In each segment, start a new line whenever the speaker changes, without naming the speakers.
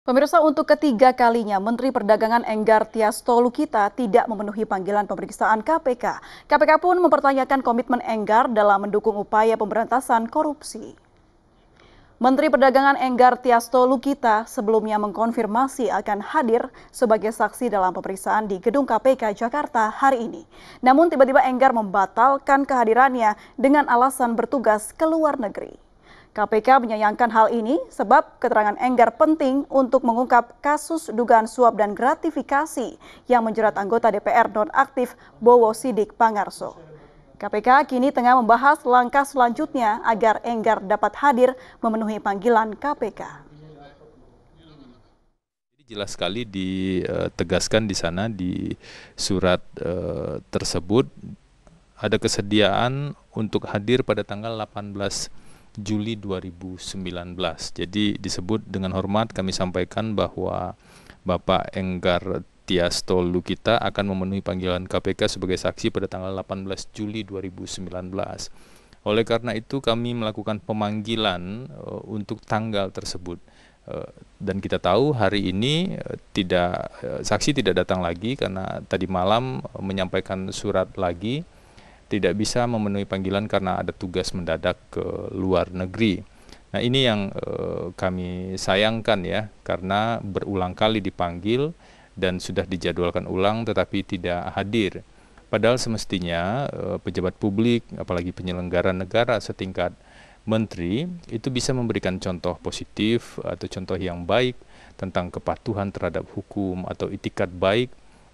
Pemirsa untuk ketiga kalinya Menteri Perdagangan Enggar Tias Tolukita tidak memenuhi panggilan pemeriksaan KPK. KPK pun mempertanyakan komitmen Enggar dalam mendukung upaya pemberantasan korupsi. Menteri Perdagangan Enggar Tias Lukita sebelumnya mengkonfirmasi akan hadir sebagai saksi dalam pemeriksaan di Gedung KPK Jakarta hari ini. Namun tiba-tiba Enggar membatalkan kehadirannya dengan alasan bertugas ke luar negeri. KPK menyayangkan hal ini sebab keterangan Enggar penting untuk mengungkap kasus dugaan suap dan gratifikasi yang menjerat anggota DPR nonaktif Bowo Sidik Pangarso. KPK kini tengah membahas langkah selanjutnya agar Enggar dapat hadir memenuhi panggilan KPK
jelas sekali ditegaskan di sana di surat eh, tersebut ada kesediaan untuk hadir pada tanggal 18 Juli 2019. Jadi disebut dengan hormat kami sampaikan bahwa Bapak Enggar Tiasto Lukita akan memenuhi panggilan KPK sebagai saksi pada tanggal 18 Juli 2019. Oleh karena itu kami melakukan pemanggilan uh, untuk tanggal tersebut. Eh, dan kita tahu hari ini eh, tidak saksi tidak datang lagi karena tadi malam menyampaikan surat lagi tidak bisa memenuhi panggilan karena ada tugas mendadak ke luar negeri. Nah, ini yang e, kami sayangkan ya, karena berulang kali dipanggil dan sudah dijadwalkan ulang tetapi tidak hadir. Padahal semestinya e, pejabat publik, apalagi penyelenggara negara setingkat menteri itu bisa memberikan contoh positif atau contoh yang baik tentang kepatuhan terhadap hukum atau itikat baik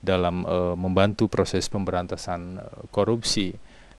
dalam eh, membantu proses pemberantasan eh, korupsi